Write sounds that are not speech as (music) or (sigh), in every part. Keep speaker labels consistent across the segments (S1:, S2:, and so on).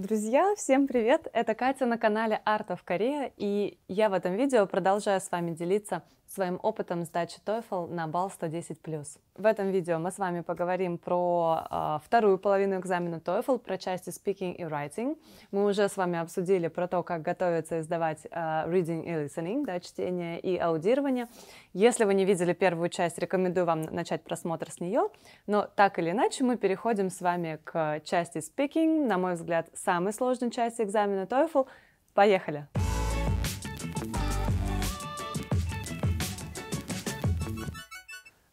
S1: Друзья, всем привет! Это Катя на канале Арта в Корее, и я в этом видео продолжаю с вами делиться своим опытом сдачи TOEFL на балл 110+. В этом видео мы с вами поговорим про э, вторую половину экзамена TOEFL, про части speaking и writing. Мы уже с вами обсудили про то, как готовиться и сдавать э, а, reading и listening, да, чтение и аудирование. Если вы не видели первую часть, рекомендую вам начать просмотр с нее. Но так или иначе мы переходим с вами к части speaking, на мой взгляд, самой сложной части экзамена TOEFL. Поехали! Поехали!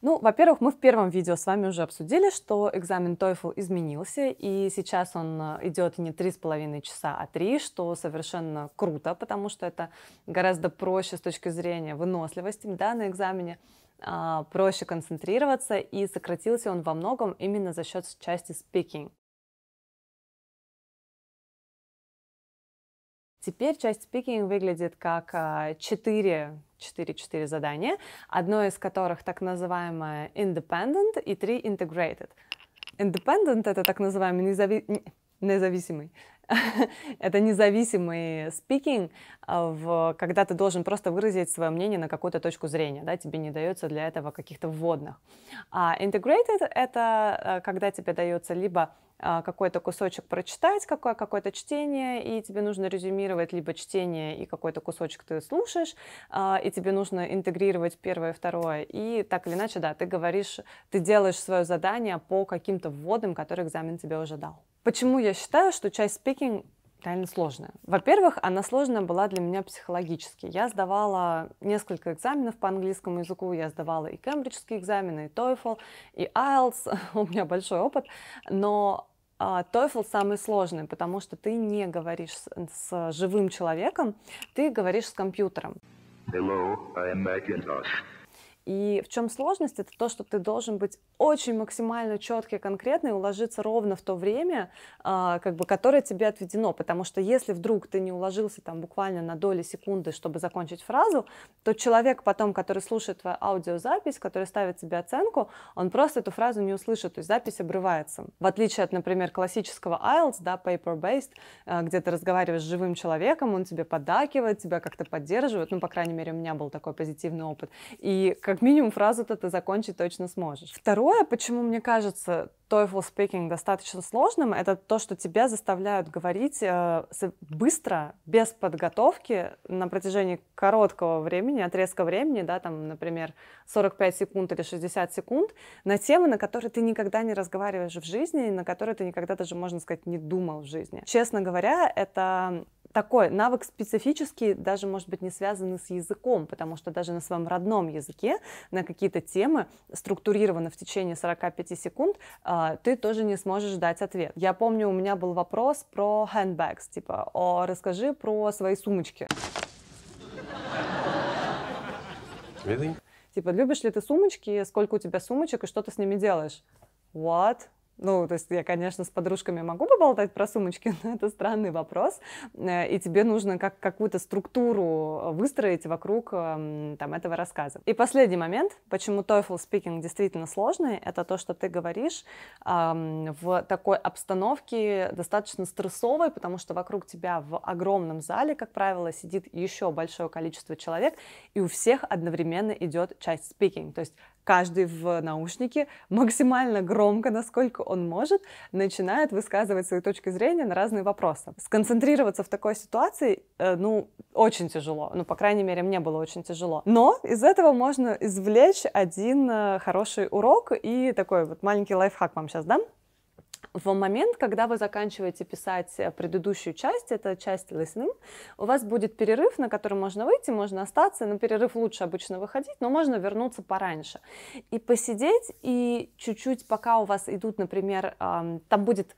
S1: Ну, во-первых, мы в первом видео с вами уже обсудили, что экзамен TOEFL изменился, и сейчас он э, идет не 3,5 часа, а 3, что совершенно круто, потому что это гораздо проще с точки зрения выносливости да, на экзамене а, проще концентрироваться, и сократился он во многом именно за счет части speaking. Теперь часть speaking выглядит как 4 а, 4-4 задания, одно из которых так называемое independent и 3 integrated. Independent — это так называемый независимый. (laughs) это независимый спикинг, а, когда ты должен просто выразить свое мнение на какую-то точку зрения, да, тебе не дается для этого каких-то вводных. А integrated — это э, когда тебе дается либо а, какой-то кусочек прочитать, какое- какое-то чтение, и тебе нужно резюмировать либо чтение и какой-то кусочек ты слушаешь, а, и тебе нужно интегрировать первое и второе. И так или иначе, да, ты говоришь, ты делаешь свое задание по каким-то вводам, которые экзамен тебе уже дал. Почему я считаю, что часть спикинг реально сложная. Во-первых, она сложная была для меня психологически. Я сдавала несколько экзаменов по английскому языку, я сдавала и кембриджские экзамены, и TOEFL, и IELTS, (laughs) у меня большой опыт, но а, TOEFL самый сложный, потому что ты не говоришь с, с живым человеком, ты говоришь с компьютером. Hello, I am Macintosh. И в чем сложность? Это то, что ты должен быть очень максимально четкий, конкретный, уложиться ровно в то время, а, как бы, которое тебе отведено. Потому что если вдруг ты не уложился там буквально на доли секунды, чтобы закончить фразу, то человек потом, который слушает твою аудиозапись, который ставит себе оценку, он просто эту фразу не услышит, то есть запись обрывается. В отличие от, например, классического IELTS, да, paper-based, а, где ты разговариваешь с живым человеком, он тебе поддакивает, тебя как-то поддерживает, ну, по крайней мере, у меня был такой позитивный опыт. И как как минимум фразу-то ты закончить точно сможешь. Второе, почему мне кажется TOEFL speaking достаточно сложным, это то, что тебя заставляют говорить э, быстро, без подготовки, на протяжении короткого времени, отрезка времени, да, там, например, 45 секунд или 60 секунд, на темы, на которые ты никогда не разговариваешь в жизни, на которые ты никогда даже, можно сказать, не думал в жизни. Честно говоря, это такой навык специфический, даже, может быть, не связанный с языком, потому что даже на своем родном языке на какие-то темы, структурированно в течение 45 секунд, а, ты тоже не сможешь дать ответ. Я помню, у меня был вопрос про handbags, типа, о, расскажи про свои сумочки. Really? Типа, любишь ли ты сумочки, сколько у тебя сумочек и что ты с ними делаешь? What? Ну, то есть я, конечно, с подружками могу поболтать про сумочки, (laughs) но это странный вопрос. Э, и тебе нужно как какую-то структуру э, выстроить вокруг эм, там, этого рассказа. И последний момент, почему TOEFL speaking действительно сложный, это то, что ты говоришь эм, в такой обстановке достаточно стрессовой, потому что вокруг тебя в огромном зале, как правило, сидит еще большое количество человек, и у всех одновременно идет часть speaking. То есть каждый в наушнике максимально громко, насколько он может, начинает высказывать свою точку зрения на разные вопросы. Сконцентрироваться в такой ситуации, э, ну, очень тяжело. Ну, по крайней мере, мне было очень тяжело. Но из этого можно извлечь один э, хороший урок и такой вот маленький лайфхак вам сейчас дам в момент, когда вы заканчиваете писать э, предыдущую часть, это часть listening, у вас будет перерыв, на который можно выйти, можно остаться. На перерыв лучше обычно выходить, но можно вернуться пораньше. И посидеть, и чуть-чуть, пока у вас идут, например, там будет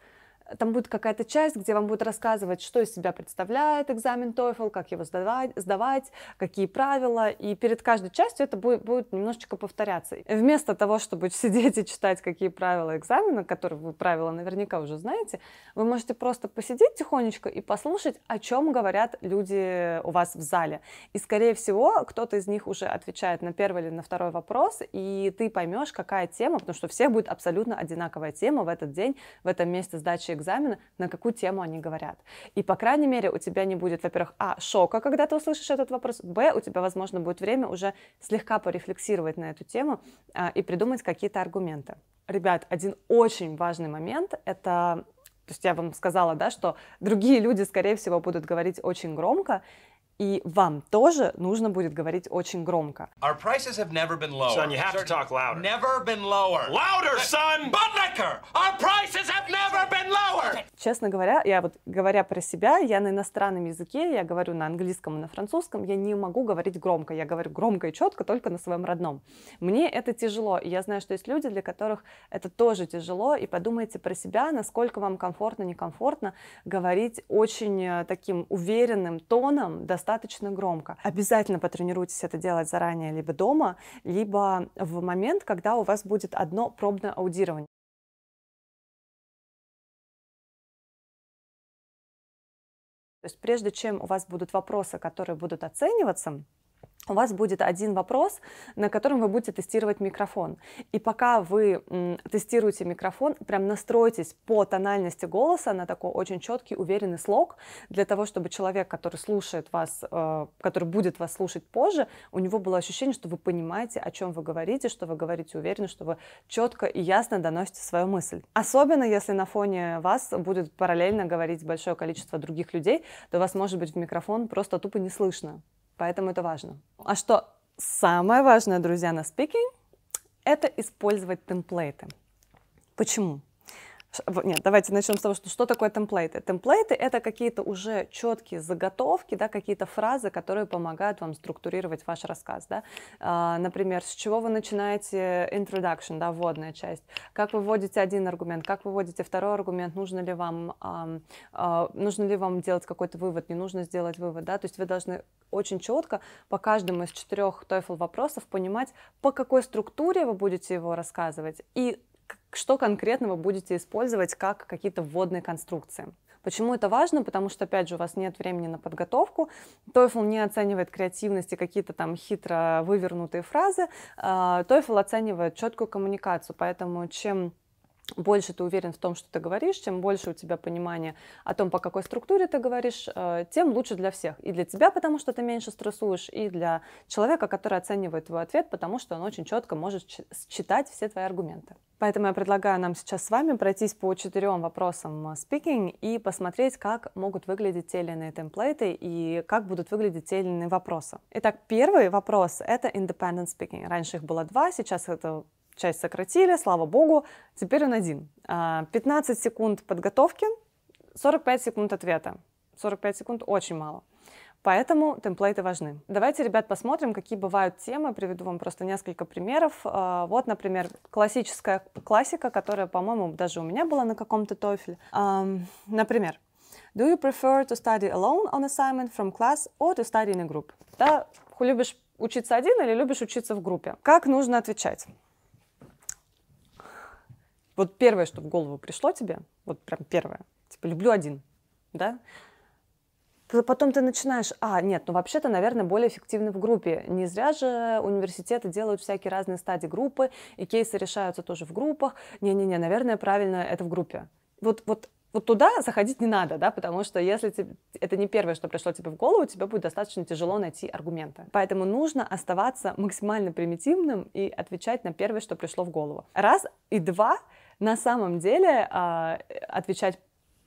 S1: там будет какая-то часть, где вам будут рассказывать, что из себя представляет экзамен TOEFL, как его сдавать, сдавать какие правила, и перед каждой частью это будет, будет немножечко повторяться. Вместо того, чтобы (laughs) сидеть и читать, какие правила экзамена, которые вы правила наверняка уже знаете, вы можете просто посидеть тихонечко и послушать, о чем говорят люди у вас в зале. И, скорее всего, кто-то из них уже отвечает на первый или на второй вопрос, и ты поймешь, какая тема, потому что у всех будет абсолютно одинаковая тема в этот день, в этом месте сдачи экзамена, на какую тему они говорят. И, по крайней мере, у тебя не будет, во-первых, а, шока, когда ты услышишь этот вопрос, б, у тебя, возможно, будет время уже слегка порефлексировать на эту тему а, и придумать какие-то аргументы. Ребят, один очень важный момент — это то есть я вам сказала, да, что другие люди, скорее всего, будут говорить очень громко, и вам тоже нужно будет говорить очень громко. Our prices have never been lower. Son, you have to talk louder. Never been lower. Louder, son! But liquor! Our prices have never been lower! честно говоря, я вот говоря про себя, я на иностранном языке, я говорю на английском и на французском, я не могу говорить громко. Я говорю громко и четко только на своем родном. Мне это тяжело. И я знаю, что есть люди, для которых это тоже тяжело. И подумайте про себя, насколько вам комфортно, некомфортно говорить очень э, таким уверенным тоном, достаточно громко. Обязательно потренируйтесь это делать заранее либо дома, либо в момент, когда у вас будет одно пробное аудирование. То есть прежде чем у вас будут вопросы, которые будут оцениваться, у вас будет один вопрос, на котором вы будете тестировать микрофон. И пока вы тестируете микрофон, прям настройтесь по тональности голоса на такой очень четкий, уверенный слог, для того, чтобы человек, который слушает вас, э, который будет вас слушать позже, у него было ощущение, что вы понимаете, о чем вы говорите, что вы говорите уверенно, что вы четко и ясно доносите свою мысль. Особенно, если на фоне вас будет параллельно говорить большое количество других людей, то вас, может быть, в микрофон просто тупо не слышно. Поэтому это важно. А что самое важное, друзья, на спикинг, это использовать темплейты. Почему? Нет, давайте начнем с того, что, что такое темплейты. Темплейты — это какие-то уже четкие заготовки, да, какие-то фразы, которые помогают вам структурировать ваш рассказ. Да? А, например, с чего вы начинаете introduction, да, вводная часть, как вы вводите один аргумент, как вы вводите второй аргумент, нужно ли вам, а, а, нужно ли вам делать какой-то вывод, не нужно сделать вывод. Да? То есть вы должны очень четко по каждому из четырех TOEFL вопросов понимать, по какой структуре вы будете его рассказывать и что конкретно вы будете использовать как какие-то вводные конструкции. Почему это важно? Потому что, опять же, у вас нет времени на подготовку. TOEFL не оценивает креативность и какие-то там хитро вывернутые фразы. TOEFL а, оценивает четкую коммуникацию, поэтому чем больше ты уверен в том, что ты говоришь, чем больше у тебя понимания о том, по какой структуре ты говоришь, э, тем лучше для всех. И для тебя, потому что ты меньше стрессуешь, и для человека, который оценивает твой ответ, потому что он очень четко может считать все твои аргументы. Поэтому я предлагаю нам сейчас с вами пройтись по четырем вопросам э, speaking и посмотреть, как могут выглядеть те или иные темплейты и как будут выглядеть те или иные вопросы. Итак, первый вопрос — это independent speaking. Раньше их было два, сейчас это часть сократили, слава богу. Теперь он один. 15 а, секунд подготовки, 45 секунд ответа. 45 секунд очень мало. Поэтому темплейты важны. Давайте, ребят, посмотрим, какие бывают темы. Приведу вам просто несколько примеров. А, вот, например, классическая классика, которая, по-моему, даже у меня была на каком-то TOEFL. А, например, Do you prefer to study alone on assignment from class or to study in a group? Да, любишь учиться один или любишь учиться в группе? Как нужно отвечать? Вот первое, что в голову пришло тебе, вот прям первое, типа, люблю один, да? Потом ты начинаешь, а, нет, ну вообще-то, наверное, более эффективно в группе. Не зря же университеты делают всякие разные стадии группы, и кейсы решаются тоже в группах. Не-не-не, наверное, правильно это в группе. Вот, вот вот туда заходить не надо, да, потому что если тебе, это не первое, что пришло тебе в голову, тебе будет достаточно тяжело найти аргументы. Поэтому нужно оставаться максимально примитивным и отвечать на первое, что пришло в голову. Раз. И два, на самом деле а, отвечать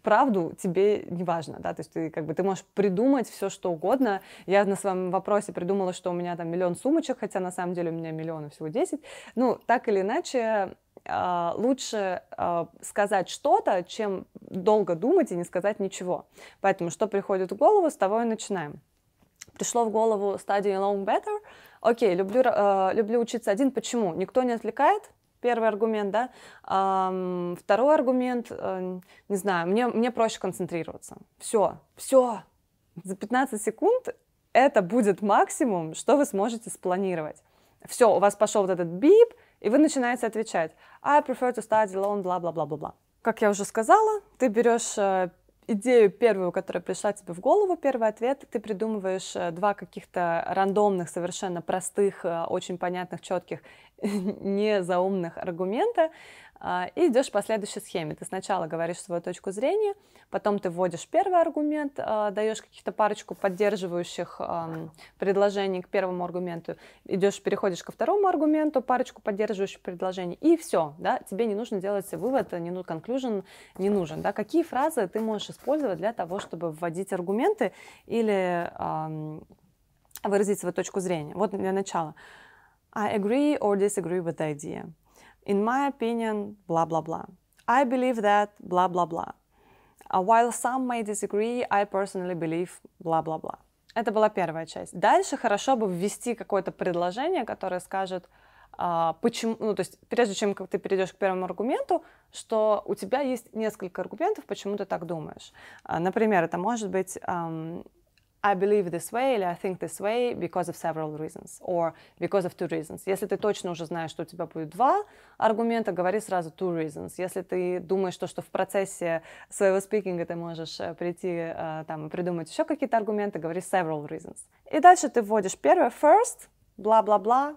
S1: правду тебе не важно, да, то есть ты как бы ты можешь придумать все что угодно. Я на своем вопросе придумала, что у меня там миллион сумочек, хотя на самом деле у меня миллиона всего 10. Ну, так или иначе, а, лучше а, сказать что-то, чем долго думать и не сказать ничего. Поэтому что приходит в голову, с того и начинаем. Пришло в голову study Long better. Окей, люблю, люблю учиться один. Почему? Никто не отвлекает, первый аргумент, да. второй аргумент, э, не знаю, мне, мне проще концентрироваться. Все, все, за 15 секунд это будет максимум, что вы сможете спланировать. Все, у вас пошел вот этот бип, и вы начинаете отвечать. I prefer to study alone, бла-бла-бла-бла-бла. Как я уже сказала, ты берешь э, идею первую, которая пришла тебе в голову, первый ответ, ты придумываешь э, два каких-то рандомных, совершенно простых, очень понятных, четких (laughs) незаумных аргумента, а, и идешь по следующей схеме. Ты сначала говоришь свою точку зрения, потом ты вводишь первый аргумент, а, даешь каких-то парочку поддерживающих предложений к первому аргументу, идешь, переходишь ко второму аргументу, парочку поддерживающих предложений, и все, да, тебе не нужно делать вывод, не нужен conclusion, не нужен, да, какие фразы ты можешь использовать для того, чтобы вводить аргументы или выразить свою точку зрения. Вот для начала. I agree or disagree with the idea. In my opinion, blah, blah, blah. I believe that, blah, blah, blah. Uh, while some may disagree, I personally believe, blah, blah, blah. Это была первая часть. Дальше хорошо бы ввести какое-то предложение, которое скажет, а, почему, ну, то есть прежде чем как ты перейдешь к первому аргументу, что у тебя есть несколько аргументов, почему ты так думаешь. А, например, это может быть I believe this way или I think this way because of several reasons or because of two reasons. Если ты точно уже знаешь, что у тебя будет два аргумента, говори сразу two reasons. Если ты думаешь, то, что в процессе своего спикинга ты можешь э, прийти э, там, и придумать еще какие-то аргументы, говори several reasons. И дальше ты вводишь первое first, бла-бла-бла,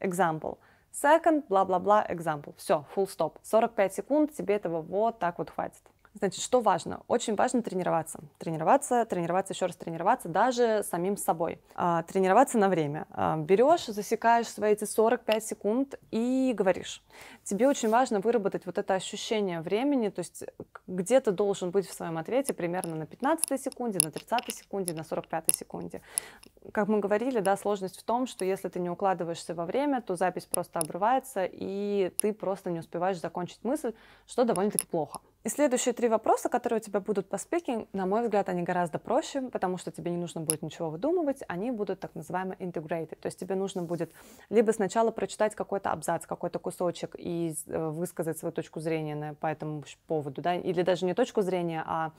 S1: example. Second, бла-бла-бла, example. Все, full stop. 45 секунд, тебе этого вот так вот хватит. Значит, что важно? Очень важно тренироваться. Тренироваться, тренироваться, еще раз тренироваться, даже самим собой. А, тренироваться на время. А, берешь, засекаешь свои эти 45 секунд и говоришь. Тебе очень важно выработать вот это ощущение времени, то есть где ты должен быть в своем ответе примерно на 15 секунде, на 30 секунде, на 45 секунде. Как мы говорили, да, сложность в том, что если ты не укладываешься во время, то запись просто обрывается, и ты просто не успеваешь закончить мысль, что довольно-таки плохо. И следующие три вопроса, которые у тебя будут по спикинг, на мой взгляд, они гораздо проще, потому что тебе не нужно будет ничего выдумывать, они будут так называемые integrated, то есть тебе нужно будет либо сначала прочитать какой-то абзац, какой-то кусочек и э, высказать свою точку зрения на, по этому поводу, да, или даже не точку зрения, а,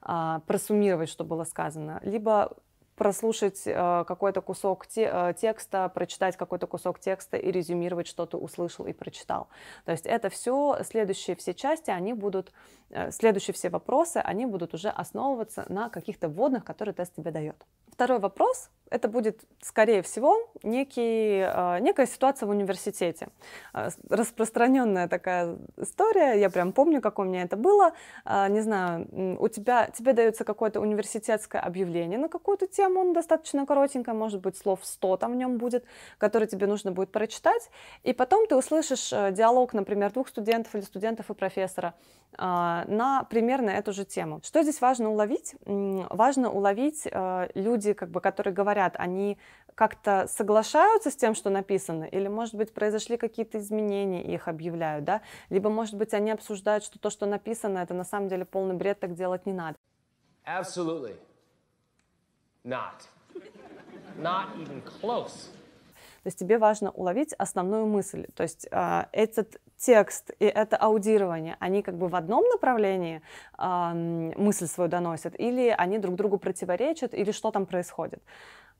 S1: а просуммировать, что было сказано, либо прослушать э, какой-то кусок те, э, текста, прочитать какой-то кусок текста и резюмировать, что ты услышал и прочитал. То есть это все, следующие все части, они будут, э, следующие все вопросы, они будут уже основываться на каких-то вводных, которые тест тебе дает. Второй вопрос, это будет, скорее всего, некий, э, некая ситуация в университете. Э, распространенная такая история, я прям помню, как у меня это было. Э, не знаю, у тебя, тебе дается какое-то университетское объявление на какую-то тему, он ну, достаточно коротенькое, может быть, слов 100 там в нем будет, который тебе нужно будет прочитать, и потом ты услышишь диалог, например, двух студентов или студентов и профессора на примерно эту же тему. Что здесь важно уловить? Важно уловить люди, как бы, которые говорят говорят, они как-то соглашаются с тем, что написано, или, может быть, произошли какие-то изменения и их объявляют, да? Либо, может быть, они обсуждают, что то, что написано, это на самом деле полный бред, так делать не надо. Absolutely not. Not even close. То есть тебе важно уловить основную мысль. То есть э, этот текст и это аудирование, они как бы в одном направлении э, мысль свою доносят, или они друг другу противоречат, или что там происходит.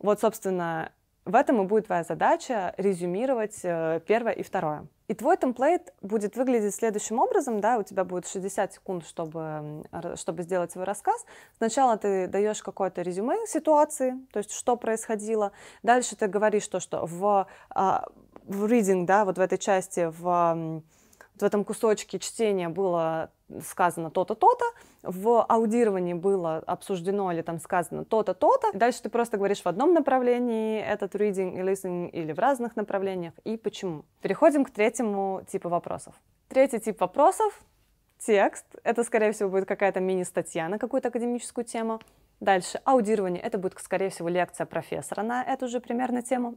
S1: Вот, собственно, в этом и будет твоя задача резюмировать э, первое и второе. И твой темплейт будет выглядеть следующим образом, да, у тебя будет 60 секунд, чтобы, чтобы сделать свой рассказ. Сначала ты даешь какое-то резюме ситуации, то есть что происходило. Дальше ты говоришь то, что в, а, в reading, да, вот в этой части, в, в этом кусочке чтения было сказано то-то, то-то, в аудировании было обсуждено или там сказано то-то, то-то. Дальше ты просто говоришь в одном направлении этот reading и listening или в разных направлениях и почему. Переходим к третьему типу вопросов. Третий тип вопросов — текст. Это, скорее всего, будет какая-то мини-статья на какую-то академическую тему. Дальше аудирование. Это будет, скорее всего, лекция профессора на эту же примерно тему.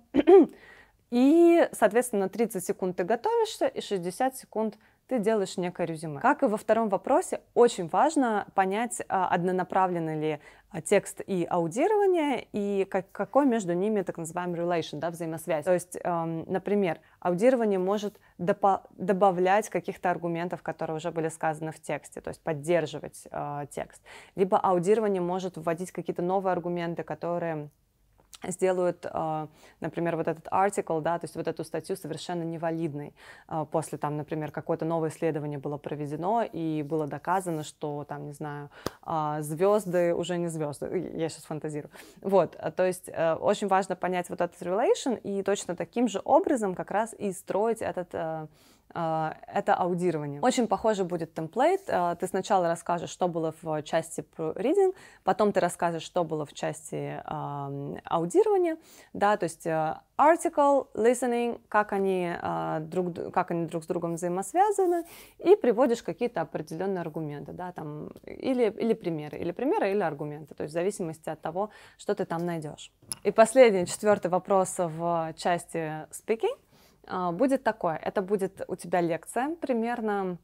S1: (clears throat) И, соответственно, 30 секунд ты готовишься и 60 секунд ты делаешь некое резюме. Как и во втором вопросе, очень важно понять, а, однонаправлены ли а, текст и аудирование, и как, какой между ними так называемый relation, да, взаимосвязь. То есть, эм, например, аудирование может добавлять каких-то аргументов, которые уже были сказаны в тексте, то есть поддерживать э, текст. Либо аудирование может вводить какие-то новые аргументы, которые сделают, а, например, вот этот артикл, да, то есть вот эту статью совершенно невалидной. А, после там, например, какое-то новое исследование было проведено и было доказано, что там, не знаю, а, звезды уже не звезды. Я сейчас фантазирую. Вот, то есть э, очень важно понять вот этот relation и точно таким же образом как раз и строить этот э, а, это аудирование. Очень похоже будет темплейт. А, ты сначала расскажешь, что было в части про reading, потом ты расскажешь, что было в части а, аудирования, да, то есть э, article, listening, как они, друг, как они друг с другом взаимосвязаны, и приводишь какие-то определенные аргументы, да, там, или, или примеры, или примеры, или аргументы, то есть в зависимости от того, что ты там найдешь. И последний, четвертый вопрос в части speaking а, будет такое. Это будет у тебя лекция примерно,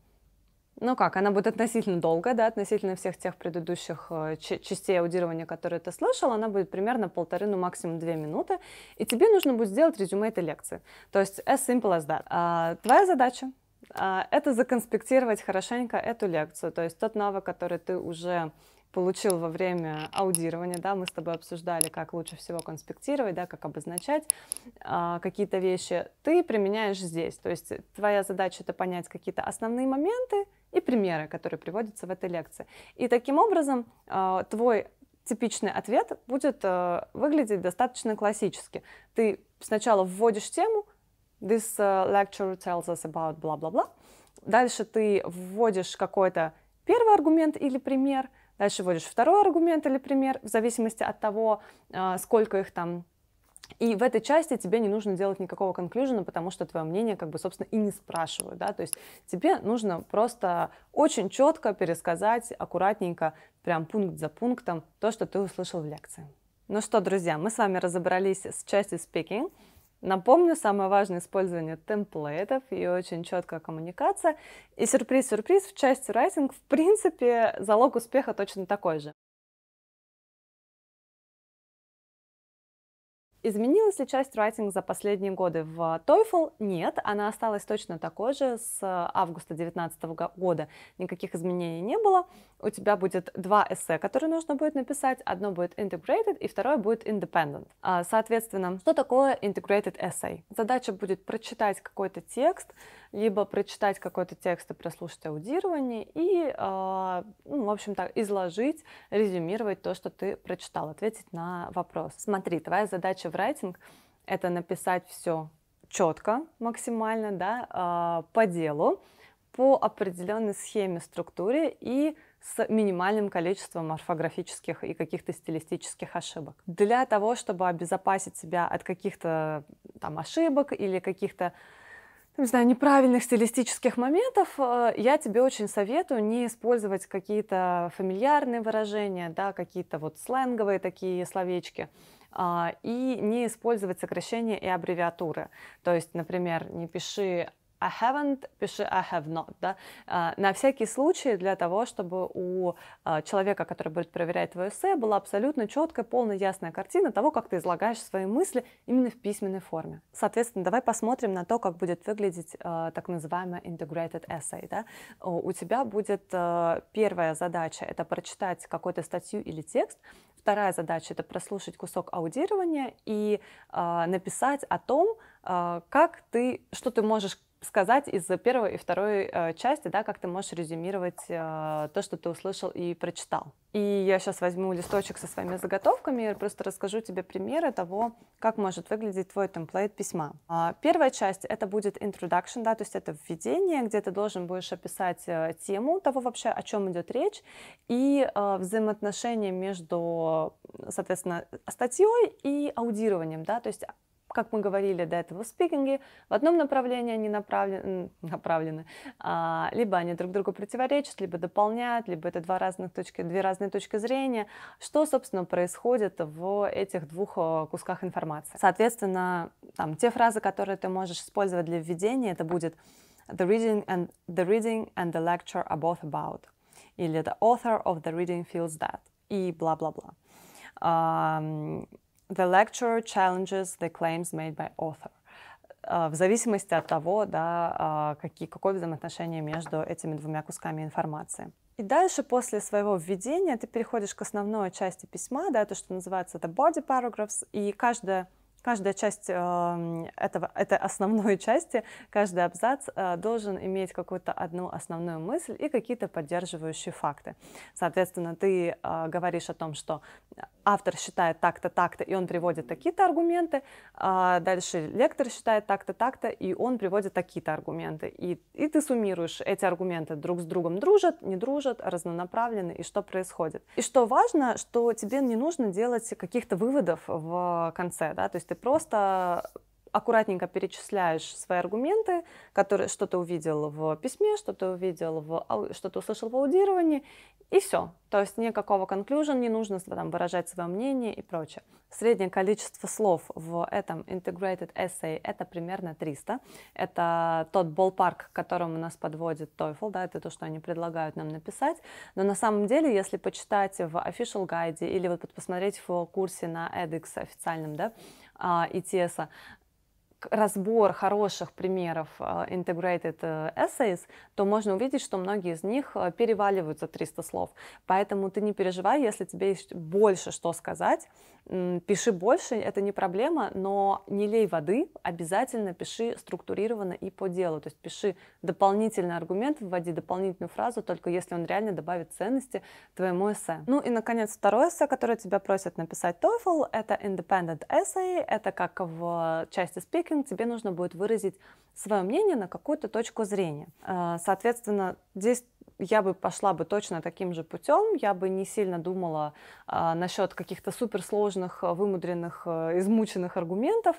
S1: ну как, она будет относительно долгая, да, относительно всех тех предыдущих э, частей аудирования, которые ты слышал, она будет примерно полторы, ну максимум две минуты, и тебе нужно будет сделать резюме этой лекции. То есть as simple as that. А, твоя задача а, это законспектировать хорошенько эту лекцию, то есть тот навык, который ты уже получил во время аудирования, да, мы с тобой обсуждали, как лучше всего конспектировать, да, как обозначать а, какие-то вещи, ты применяешь здесь. То есть твоя задача это понять какие-то основные моменты и примеры, которые приводятся в этой лекции. И таким образом а, твой типичный ответ будет а, выглядеть достаточно классически. Ты сначала вводишь тему, this а, lecture tells us about бла-бла-бла, дальше ты вводишь какой-то первый аргумент или пример – всего лишь второй аргумент или пример, в зависимости от того, а, сколько их там и в этой части тебе не нужно делать никакого конклюжена, потому что твое мнение, как бы, собственно, и не спрашивают, да, то есть тебе нужно просто очень четко пересказать, аккуратненько, прям пункт за пунктом, то, что ты услышал в лекции. Ну что, друзья, мы с вами разобрались с частью speaking. Напомню, самое важное использование темплейтов и очень четкая коммуникация. И сюрприз-сюрприз, в части райтинг, в принципе, залог успеха точно такой же. Изменилась ли часть writing за последние годы в а, TOEFL? Нет, она осталась точно такой же с а, августа 2019 года. Никаких изменений не было. У тебя будет два эссе, которые нужно будет написать. Одно будет integrated и второе будет independent. А, соответственно, что такое integrated essay? Задача будет прочитать какой-то текст, либо прочитать какой-то текст и прослушать аудирование и, ну, в общем-то, изложить, резюмировать то, что ты прочитал, ответить на вопрос. Смотри, твоя задача в райтинг — это написать все четко максимально, да, а, по делу, по определенной схеме, структуре и с минимальным количеством орфографических и каких-то стилистических ошибок. Для того, чтобы обезопасить себя от каких-то там ошибок или каких-то не знаю, неправильных стилистических моментов, э, я тебе очень советую не использовать какие-то фамильярные выражения, да, какие-то вот сленговые такие словечки, а, и не использовать сокращения и аббревиатуры. То есть, например, не пиши I haven't, пиши I have not, да, а, на всякий случай для того, чтобы у а, человека, который будет проверять твое эссе, была абсолютно четкая, полная, ясная картина того, как ты излагаешь свои мысли именно в письменной форме. Соответственно, давай посмотрим на то, как будет выглядеть а, так называемая integrated essay, да. У тебя будет первая задача – это прочитать какую-то статью или текст, вторая задача – это прослушать кусок аудирования и написать о том, как ты, что ты можешь сказать из первой и второй э, части, да, как ты можешь резюмировать э, то, что ты услышал и прочитал. И я сейчас возьму листочек со своими заготовками и просто расскажу тебе примеры того, как может выглядеть твой темплейт письма. А, первая часть — это будет introduction, да, то есть это введение, где ты должен будешь описать э, тему того вообще, о чем идет речь, и э, взаимоотношения между, соответственно, статьей и аудированием, да, то есть как мы говорили до этого в спикинге, в одном направлении они направлены, направлены а, либо они друг другу противоречат, либо дополняют, либо это два разных точки, две разные точки зрения. Что, собственно, происходит в этих двух э, кусках информации? Соответственно, там, те фразы, которые ты можешь использовать для введения, это будет the reading and the reading and the lecture are both about, или the author of the reading feels that, и бла-бла-бла. The lecturer challenges the claims made by author а, в зависимости от того, да, а, какие, какое взаимоотношение между этими двумя кусками информации. И дальше после своего введения ты переходишь к основной части письма, да, то, что называется это body paragraphs, и каждая Каждая часть эм, этого, этой основной части, каждый абзац э, должен иметь какую-то одну основную мысль и какие-то поддерживающие факты. Соответственно, ты э, говоришь о том, что автор считает так-то, так-то, и он приводит такие-то аргументы, а дальше лектор считает так-то, так-то, и он приводит такие-то аргументы. И, и ты суммируешь эти аргументы друг с другом дружат, не дружат, разнонаправлены, и что происходит. И что важно, что тебе не нужно делать каких-то выводов в конце, да, то есть ты просто аккуратненько перечисляешь свои аргументы, которые, что ты увидел в письме, что ты увидел, в, что ты услышал в аудировании, и все. То есть никакого conclusion не нужно там, выражать свое мнение и прочее. Среднее количество слов в этом integrated essay — это примерно 300. Это тот ballpark, к которому нас подводит TOEFL, да, это то, что они предлагают нам написать. Но на самом деле, если почитать в official guide или вот посмотреть в курсе на edX официальном, да, а, и теса разбор хороших примеров а, integrated э, essays, то можно увидеть, что многие из них э, переваливают за 300 слов. Поэтому ты не переживай, если тебе есть больше что сказать, пиши больше, это не проблема, но не лей воды, обязательно пиши структурированно и по делу, то есть пиши дополнительный аргумент, вводи дополнительную фразу, только если он реально добавит ценности твоему эссе. Ну и, наконец, второе эссе, которое тебя просят написать TOEFL, это independent essay, это как в э, части speaking, маркетинг, тебе нужно будет выразить свое мнение на какую-то точку зрения. А, соответственно, здесь я бы пошла бы точно таким же путем, я бы не сильно думала а, насчет каких-то суперсложных, а, вымудренных, измученных аргументов,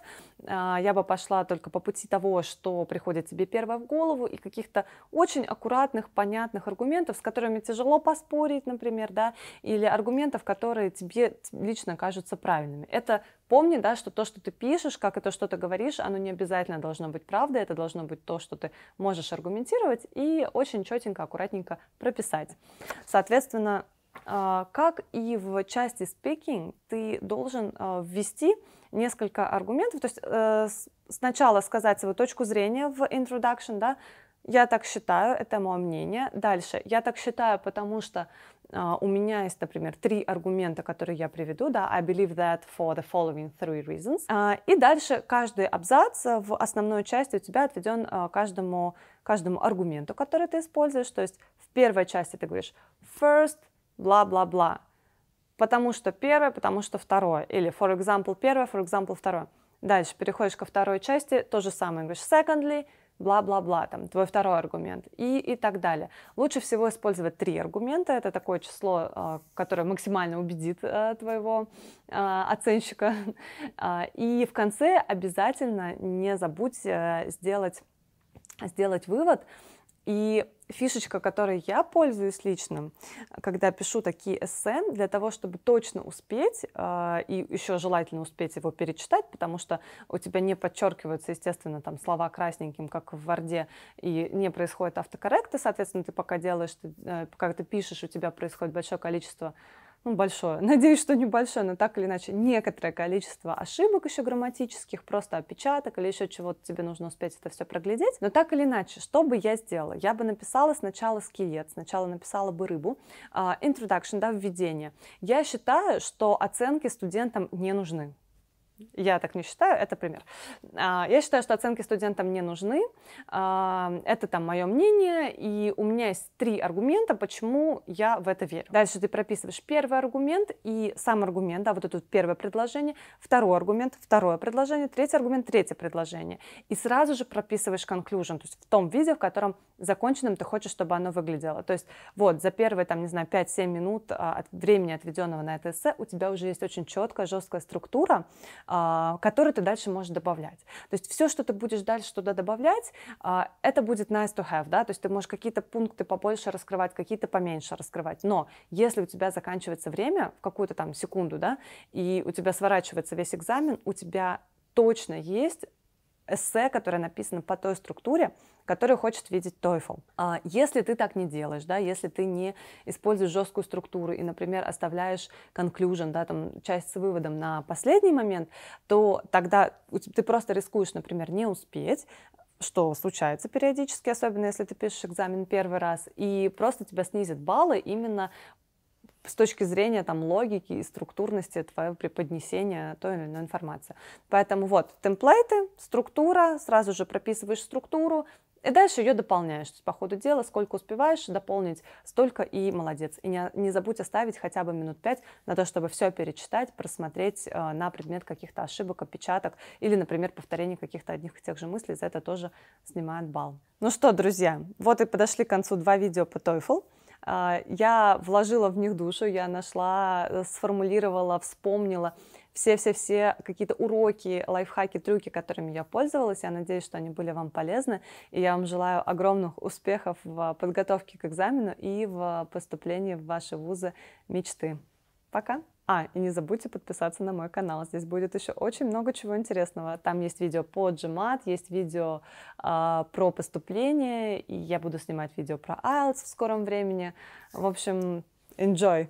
S1: я бы пошла только по пути того, что приходит тебе первое в голову, и каких-то очень аккуратных, понятных аргументов, с которыми тяжело поспорить, например, да, или аргументов, которые тебе лично кажутся правильными. Это помни, да, что то, что ты пишешь, как и то, что ты говоришь, оно не обязательно должно быть правдой, это должно быть то, что ты можешь аргументировать и очень четенько, аккуратненько прописать. Соответственно, а, как и в части speaking, ты должен а, ввести несколько аргументов, то есть э, сначала сказать свою точку зрения в introduction, да, я так считаю, это мое мнение. Дальше, я так считаю, потому что а, у меня есть, например, три аргумента, которые я приведу, да, I believe that for the following three reasons. А, и дальше каждый абзац в основной части у тебя отведен а, каждому, каждому аргументу, который ты используешь. То есть в первой части ты говоришь first, бла-бла-бла, потому что первое, потому что второе, или for example первое, for example второе. Дальше переходишь ко второй части, то же самое, говоришь secondly, бла-бла-бла, там, твой второй аргумент и, и так далее. Лучше всего использовать три аргумента. Это такое число, э, которое максимально убедит э, твоего э, оценщика. (laughs) А, и в конце обязательно не забудь сделать, сделать вывод и фишечка, которой я пользуюсь лично, когда пишу такие эссе, для того, чтобы точно успеть, а, и еще желательно успеть его перечитать, потому что у тебя не подчеркиваются, естественно, там слова красненьким, как в Варде, и не происходит автокорректы, соответственно, ты пока делаешь, ты, э, пока ты пишешь, у тебя происходит большое количество ну, большое, (laughs) надеюсь, что небольшое, но так или иначе, некоторое количество ошибок еще грамматических, просто опечаток или еще чего-то тебе нужно успеть это все проглядеть. Но так или иначе, что бы я сделала? Я бы написала сначала скелет, сначала написала бы рыбу, а, introduction, да, введение. Я считаю, что оценки студентам не нужны я так не считаю, это пример. А, я считаю, что оценки студентам не нужны. А, это там мое мнение, и у меня есть три аргумента, почему я в это верю. Дальше ты прописываешь первый аргумент и сам аргумент, да, вот это первое предложение, второй аргумент, второе предложение, третий аргумент, третье предложение. И сразу же прописываешь conclusion, то есть в том виде, в котором законченным ты хочешь, чтобы оно выглядело. То есть вот за первые, там, не знаю, 5-7 минут а, от времени, отведенного на это эссе, у тебя уже есть очень четкая, жесткая структура, а, который ты дальше можешь добавлять. То есть все, что ты будешь дальше туда добавлять, а, это будет nice to have, да, то есть ты можешь какие-то пункты побольше раскрывать, какие-то поменьше раскрывать, но если у тебя заканчивается время в какую-то там секунду, да, и у тебя сворачивается весь экзамен, у тебя точно есть эссе, которое написано по той структуре, которую хочет видеть TOEFL. А если ты так не делаешь, да, если ты не используешь жесткую структуру и, например, оставляешь conclusion, да, там, часть с выводом на последний момент, то тогда ты просто рискуешь, например, не успеть, что случается периодически, особенно если ты пишешь экзамен первый раз, и просто тебя снизят баллы именно с точки зрения там, логики и структурности твоего преподнесения той или иной информации. Поэтому вот темплейты, структура, сразу же прописываешь структуру, и дальше ее дополняешь по ходу дела, сколько успеваешь дополнить, столько и молодец. И не, не забудь оставить хотя бы минут пять на то, чтобы все перечитать, просмотреть э, на предмет каких-то ошибок, опечаток или, например, повторение каких-то одних и тех же мыслей. За это тоже снимают балл. Ну что, друзья, вот и подошли к концу два видео по TOEFL. А, я вложила в них душу, я нашла, э, сформулировала, вспомнила все-все-все какие-то уроки, лайфхаки, трюки, которыми я пользовалась. Я надеюсь, что они были вам полезны. И я вам желаю огромных успехов в подготовке к экзамену и в поступлении в ваши вузы мечты. Пока! А, и не забудьте подписаться на мой канал. Здесь будет еще очень много чего интересного. Там есть видео по GMAT, есть видео э, про поступление, и я буду снимать видео про IELTS в скором времени. В общем, enjoy!